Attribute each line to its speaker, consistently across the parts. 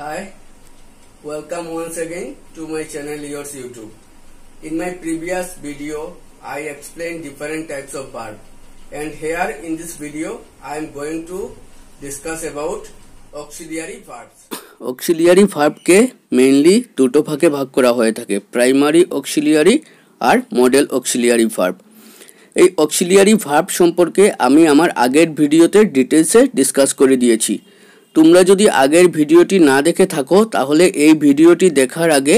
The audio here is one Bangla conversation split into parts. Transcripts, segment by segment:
Speaker 1: Hi, welcome once again to my channel Yours YouTube. In my previous video, I explained different types of verb and here in this video, I am going to discuss about auxiliary verbs. Auxiliary ভার্বকে মেইনলি দুটো ভাগে ভাগ করা হয়ে থাকে প্রাইমারি অক্সিলিয়ারি আর মডেল অক্সিলিয়ারি ভার্ব এই অক্সিলিয়ারি ভার্ব সম্পর্কে আমি আমার আগের ভিডিওতে ডিটেলসে ডিসকাস করে দিয়েছি তোমরা যদি আগের ভিডিওটি না দেখে থাকো তাহলে এই ভিডিওটি দেখার আগে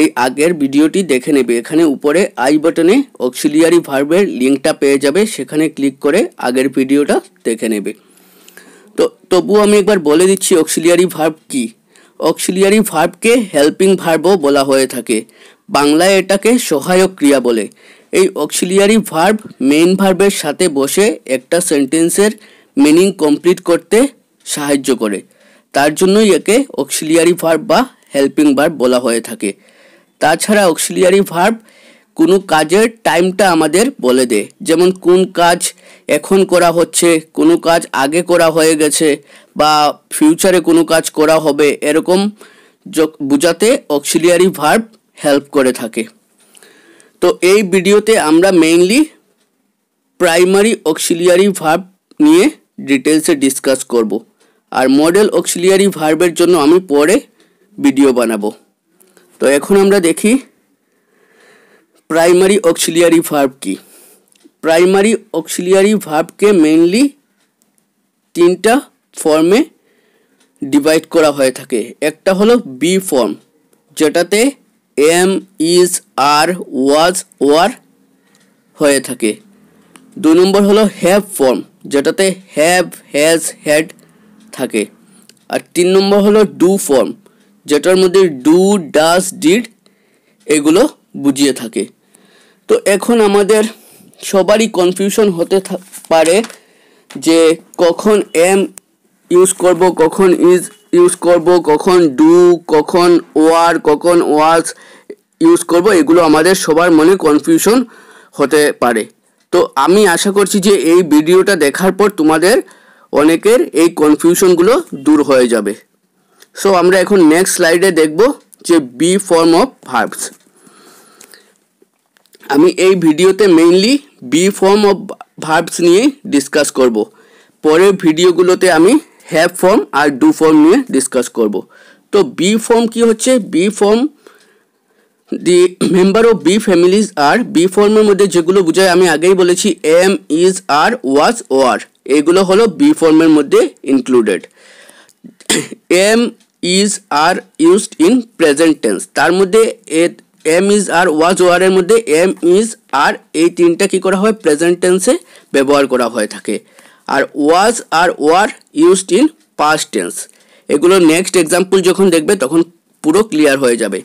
Speaker 1: এই আগের ভিডিওটি দেখে নেবে এখানে উপরে আই বাটনে অক্সিলিয়ারি ভার্বের লিঙ্কটা পেয়ে যাবে সেখানে ক্লিক করে আগের ভিডিওটা দেখে নেবে তো তবু আমি একবার বলে দিচ্ছি অক্সিলিয়ারি ভার্ব কি অক্সিলিয়ারি ভার্বকে হেল্পিং ভার্বও বলা হয়ে থাকে বাংলায় এটাকে সহায়ক ক্রিয়া বলে এই অক্সিলিয়ারি ভার্ব মেইন ভার্বের সাথে বসে একটা সেন্টেন্সের মিনিং কমপ্লিট করতে সাহায্য করে তার জন্যই একে অক্সিলিয়ারি ভার্ব বা হেল্পিং ভার্ব বলা হয়ে থাকে তাছাড়া অক্সিলিয়ারি ভার্ব কোনো কাজের টাইমটা আমাদের বলে দেয় যেমন কোন কাজ এখন করা হচ্ছে কোনো কাজ আগে করা হয়ে গেছে বা ফিউচারে কোনো কাজ করা হবে এরকম বোঝাতে অক্সিলিয়ারি ভার্ব হেল্প করে থাকে তো এই ভিডিওতে আমরা মেইনলি প্রাইমারি অক্সিলিয়ারি ভার্ব নিয়ে ডিটেলসে ডিসকাস করবো আর মডেল অক্সিলিয়ারি ভার্বের জন্য আমি পরে ভিডিও বানাবো তো এখন আমরা দেখি প্রাইমারি অক্সিলিয়ারি ভার্ব কি প্রাইমারি অক্সিলিয়ারি ভার্বকে মেনলি তিনটা ফর্মে ডিভাইড করা হয়ে থাকে একটা হলো বি ফর্ম যেটাতে am is are was were হয়ে থাকে দু নম্বর হলো হ্যাভ ফর্ম যেটাতে হ্যাভ হ্যাজ হ্যাড থাকে আর তিন নম্বর হলো ডু ফর্ম যেটার মধ্যে ডু ডাস ডিড এগুলো বুঝিয়ে থাকে তো এখন আমাদের সবারই কনফিউশন হতে পারে যে কখন এম ইউজ করব কখন ইজ ইউজ করব কখন ডু কখন ওয়ার কখন ওয়াজ ইউজ করব এগুলো আমাদের সবার মনে কনফিউশন হতে পারে তো আমি আশা করছি যে এই ভিডিওটা দেখার পর তোমাদের অনেকের এই কনফিউশনগুলো দূর হয়ে যাবে সো আমরা এখন নেক্সট স্লাইডে দেখব যে বি ফর্ম অফ ভার্বস আমি এই ভিডিওতে mainly be form of verbs নিয়ে ডিসকাস করব। পরের ভিডিওগুলোতে আমি হ্যাভ ফর্ম আর ডু ফর্ম নিয়ে ডিসকাস করব। তো বি ফর্ম কি হচ্ছে be form the member of be families আর বি ফর্মের মধ্যে যেগুলো বোঝায় আমি আগেই বলেছি am is are was were এগুলো হলো বি ফর্মের মধ্যে included am is are used in present tense তার মধ্যে am is are was were এর মধ্যে এম ইজ আর এই তিনটা কি করা হয় প্রেজেন্ট টেন্সে ব্যবহার করা হয়ে থাকে আর ওয়াজ আর were used in past tense এগুলো নেক্সট এক্সাম্পল যখন দেখবে তখন পুরো ক্লিয়ার হয়ে যাবে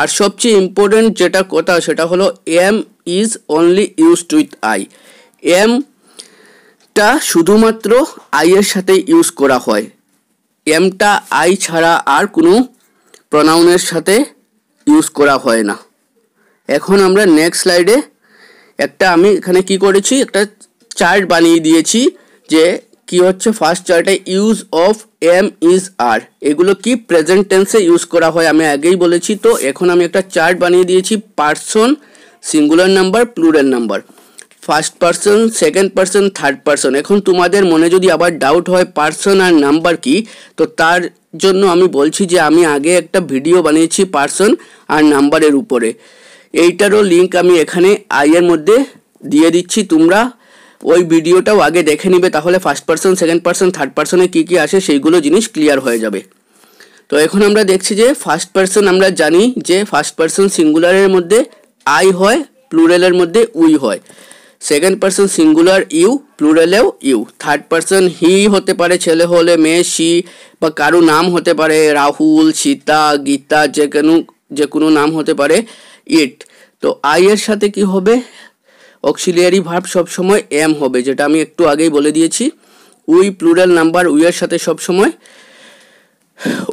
Speaker 1: আর সবচেয়ে ইম্পর্টেন্ট যেটা কথা সেটা হলো am is only used with I am এমটা শুধুমাত্র আই এর সাথে ইউজ করা হয় এমটা আই ছাড়া আর কোনো প্রনাউনের সাথে ইউজ করা হয় না এখন আমরা নেক্সট স্লাইডে একটা আমি এখানে কি করেছি একটা চার্ট বানিয়ে দিয়েছি যে কি হচ্ছে ফার্স্ট চার্টে use of am is are এগুলো কি প্রেজেন্ট টেন্সে ইউজ করা হয় আমি আগেই বলেছি তো এখন আমি একটা চার্ট বানিয়ে দিয়েছি person singular number plural number first person second person third person এখন তোমাদের মনে যদি আবার ডাউট হয় পার্সন আর নাম্বার কি তো তার জন্য আমি বলছি যে আমি আগে একটা ভিডিও বানিয়েছি পার্সন আর নাম্বারের উপরে এইটারও লিঙ্ক আমি এখানে আইয়ের মধ্যে দিয়ে দিচ্ছি তোমরা ওই ভিডিওটাও আগে দেখে নিবে তাহলে first person second person third পার্সনে কী কী আসে সেইগুলো জিনিস ক্লিয়ার হয়ে যাবে তো এখন আমরা দেখছি যে ফার্স্ট পার্সন আমরা জানি যে ফার্স্ট পার্সন সিঙ্গুলারের মধ্যে আই হয় প্লুরালের মধ্যে উই হয় সেকেন্ড পার্সন সিঙ্গুলার ইউ প্লুরালেও ইউ থার্ড পার্সন হি হতে পারে ছেলে হলে মেয়ে সি বা কারু নাম হতে পারে রাহুল সীতা গীতা যে কোনো যে কোনো নাম হতে পারে ইট তো আই এর সাথে কি হবে অক্সিলিয়ারি ভার্ব সবসময় এম হবে যেটা আমি একটু আগেই বলে দিয়েছি উই প্লুরাল নাম্বার উইয়ের সাথে সবসময়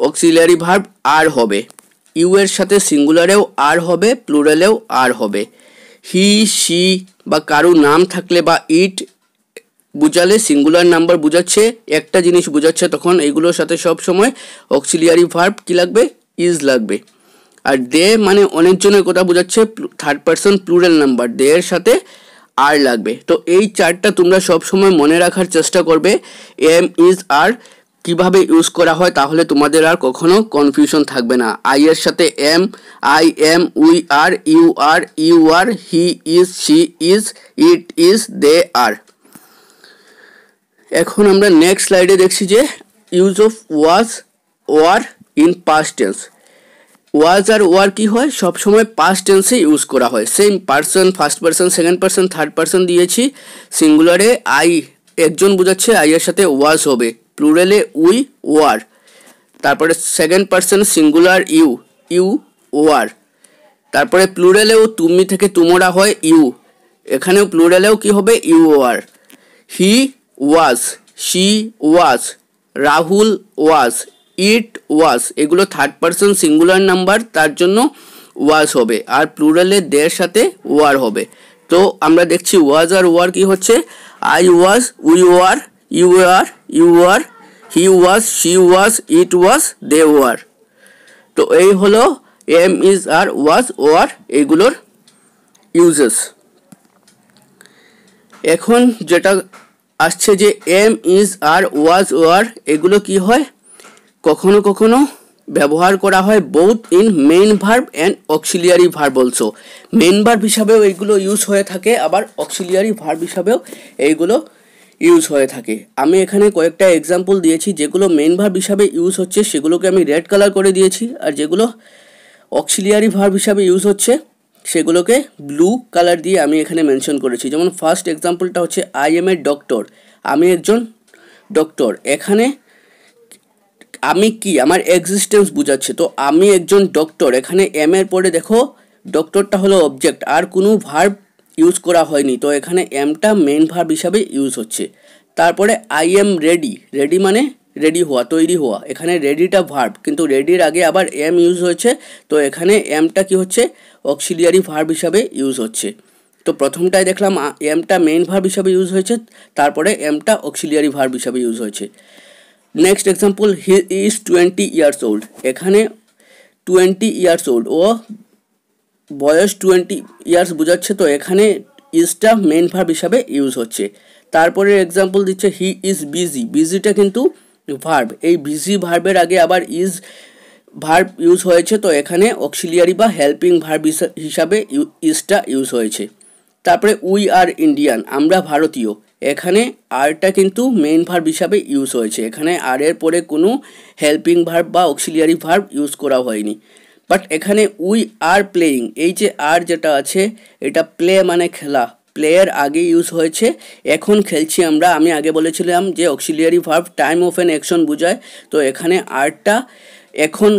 Speaker 1: অক্সিলিয়ারি ভার্ব আর হবে ইউ এর সাথে সিঙ্গুলারেও আর হবে প্লুরালেও আর হবে হি সি বা কারো নাম থাকলে বা ইট বুঝালে সিঙ্গুলার নাম্বার বোঝাচ্ছে একটা জিনিস বোঝাচ্ছে তখন এইগুলোর সাথে সব সময় অক্সিলিয়ারি ভার্ব কি লাগবে ইজ লাগবে আর দে মানে অনেকজনের কথা বোঝাচ্ছে third person plural number they এর সাথে আর লাগবে তো এই চারটা তোমরা সব সময় মনে রাখার চেষ্টা করবে এম ইজ আর কিভাবে ইউজ করা হয় তাহলে তোমাদের আর কখনো কনফিউশন থাকবে না আই এর সাথে am I am we are you are you are he is she is it is they are এখন আমরা নেক্সট স্লাইডে দেখছি যে use of was were in past tense was আর ওয়ার কি হয় সবসময় পাস্ট টেন্সে ইউজ করা হয় same person first person second person third person দিয়েছি সিঙ্গুলারে আই একজন বোঝাচ্ছে আই এর সাথে ওয়াজ হবে প্লুরেলে উই ওয়ার তারপরে second person singular you you were তারপরে প্লুরেলেও তুমি থেকে তুমরা হয় ইউ এখানেও প্লুরেলেও কি হবে you were he was she was Rahul was it was এগুলো থার্ড পার্সন সিঙ্গুলার নাম্বার তার জন্য ওয়াজ হবে আর প্লুরালে দের সাথে ওয়ার হবে তো আমরা দেখছি ওয়াজ আর ওয়ার কি হচ্ছে I was we were you are you are he was she was it was they were তো এই হলো এম ইজ আর ওয়াজ ও আর এগুলোর ইউজেস এখন যেটা আসছে যে এম ইজ আর ওয়াজ ও আর এগুলো কি হয় কখনো কখনো ব্যবহার করা হয় both in main verb and auxiliary verb also main verb হিসাবেও এইগুলো ইউজ হয়ে থাকে আবার অক্সিলিয়ারি ভার্ব হিসাবেও এইগুলো ইউজ হয়ে থাকে আমি এখানে কয়েকটা এক্সাম্পল দিয়েছি যেগুলো মেন ভার্ব হিসাবে ইউজ হচ্ছে সেগুলোকে আমি রেড কালার করে দিয়েছি আর যেগুলো অক্সিলিয়ারি ভার্ব হিসাবে ইউজ হচ্ছে সেগুলোকে ব্লু কালার দিয়ে আমি এখানে মেনশন করেছি যেমন ফার্স্ট এক্সাম্পলটা হচ্ছে আই এম এ ডক্টর আমি একজন ডক্টর এখানে আমি কি আমার এক্সিস্টেন্স বোঝাচ্ছে তো আমি একজন ডক্টর এখানে এম এর পরে দেখো ডক্টরটা হলো অবজেক্ট আর কোনো ভার্ব ইউজ করা হয়নি তো এখানে এমটা মেন ভার্ব হিসাবে ইউজ হচ্ছে তারপরে আই এম রেডি রেডি মানে রেডি হওয়া তৈরি হওয়া এখানে রেডিটা ভার্ব কিন্তু রেডির আগে আবার এম ইউজ হয়েছে তো এখানে এমটা কি হচ্ছে অক্সিলিয়ারি ভার্ব হিসাবে ইউজ হচ্ছে তো প্রথমটাই দেখলাম এমটা মেন ভার্ব হিসাবে ইউজ হয়েছে তারপরে এমটা অক্সিলিয়ারি ভার্ব হিসাবে ইউজ হয়েছে next example he is twenty years old এখানে টোয়েন্টি ইয়ার্স ওল্ড ও বয়স টোয়েন্টি ইয়ার্স বোঝাচ্ছে তো এখানে ইজটা মেন ভার্ব হিসাবে ইউজ হচ্ছে তারপরে এক্সাম্পল দিচ্ছে হি ইজ বিজি বিজিটা কিন্তু ভার্ব এই বিজি ভার্বের আগে আবার ইজ ভার্ব ইউজ হয়েছে তো এখানে অক্সিলিয়ারি বা হেল্পিং ভার্ব হিসাবে ইজটা ইউজ হয়েছে তারপরে উই আর ইন্ডিয়ান আমরা ভারতীয় এখানে আরটা কিন্তু মেইন ভার্ব হিসাবে ইউজ হয়েছে এখানে আর এর পরে কোনো হেল্পিং ভার্ব বা অক্সিলিয়ারি ভার্ব ইউজ করা হয়নি বাট এখানে উই আর প্লেয়িং এই যে আর যেটা আছে এটা প্লে মানে খেলা প্লেয়ার আগে ইউজ হয়েছে এখন খেলছি আমরা আমি আগে বলেছিলাম যে auxiliary verb time of an action বোঝায় তো এখানে আরটা এখন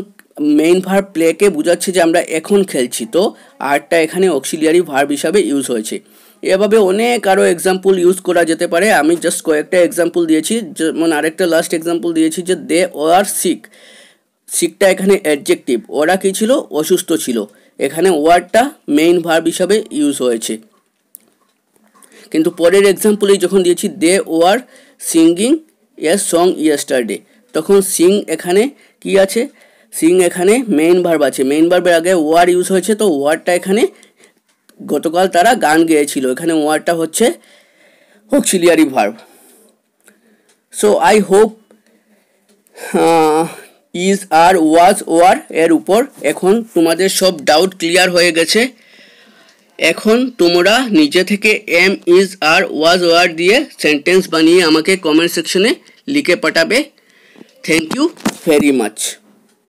Speaker 1: মেইন ভার্ব প্লেকে বোঝাচ্ছে যে আমরা এখন খেলছি তো আরটা এখানে অক্সিলিয়ারি ভার্ব হিসাবে ইউজ হয়েছে এভাবে অনেক আরও এক্সাম্পল ইউজ করা যেতে পারে আমি জাস্ট কয়েকটা এক্সাম্পল দিয়েছি যেমন আরেকটা লাস্ট এক্সাম্পল দিয়েছি যে দে আর সিক সিকটা এখানে অ্যাডজেক্টিভ ওরা কী ছিল অসুস্থ ছিল এখানে ওয়ার্ডটা মেইন ভার্ব হিসাবে ইউজ হয়েছে কিন্তু পরের এক্সাম্পলে যখন দিয়েছি they were singing their song yesterday তখন সিং এখানে কি আছে সিং এখানে মেইন ভার্ব আছে মেইন ভার্বের আগে ওয়ার ইউজ হয়েছে তো ওয়ারটা এখানে গতকাল তারা গান গেয়েছিল এখানে ওয়ারটা হচ্ছে auxiliary verb so I hope হ্যাঁ ইজ আর ওয়াজ ওয়ার এর উপর এখন তোমাদের সব ডাউট ক্লিয়ার হয়ে গেছে এখন তোমরা নিজে থেকে am is are was were দিয়ে সেন্টেন্স বানিয়ে আমাকে কমেন্ট সেকশনে লিখে পাঠাবে থ্যাংক ইউ ভেরি মাচ